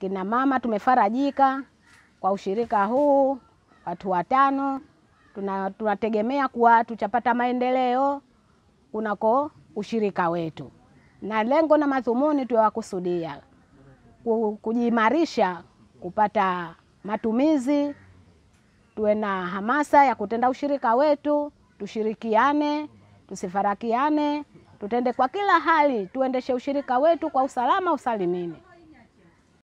Kina mama tumefarajika kwa ushirika huu, watu watano tunategemea kuwa tuchapata maendeleo kunako ushirika wetu, na lengo na madhumuni tuyawakusudia kujiimarisha, kupata matumizi, tuwe na hamasa ya kutenda ushirika wetu, tushirikiane, tusifarakiane, tutende kwa kila hali, tuendeshe ushirika wetu kwa usalama usalimini.